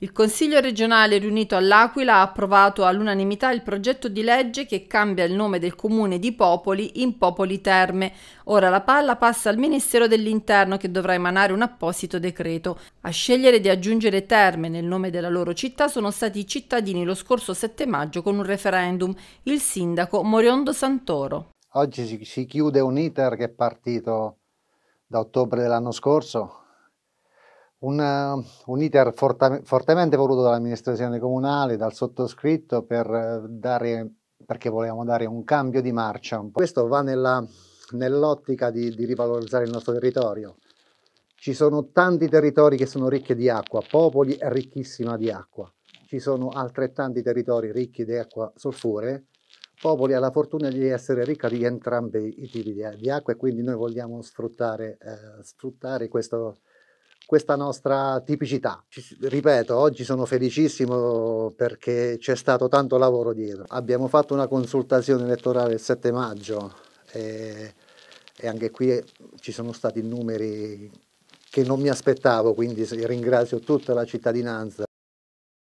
Il Consiglio regionale riunito all'Aquila ha approvato all'unanimità il progetto di legge che cambia il nome del comune di Popoli in Popoli Terme. Ora la palla passa al Ministero dell'Interno che dovrà emanare un apposito decreto. A scegliere di aggiungere Terme nel nome della loro città sono stati i cittadini lo scorso 7 maggio con un referendum, il sindaco Moriondo Santoro. Oggi si chiude un iter che è partito da ottobre dell'anno scorso un, eh, un iter forta, fortemente voluto dall'amministrazione comunale, dal sottoscritto, per eh, dare, perché volevamo dare un cambio di marcia. Questo va nell'ottica nell di, di rivalorizzare il nostro territorio. Ci sono tanti territori che sono ricchi di acqua, Popoli è ricchissima di acqua, ci sono altrettanti territori ricchi di acqua solfure, Popoli ha la fortuna di essere ricca di entrambi i tipi di, di acqua e quindi noi vogliamo sfruttare, eh, sfruttare questo, questa nostra tipicità. Ci, ripeto, oggi sono felicissimo perché c'è stato tanto lavoro dietro. Abbiamo fatto una consultazione elettorale il 7 maggio e, e anche qui ci sono stati numeri che non mi aspettavo, quindi ringrazio tutta la cittadinanza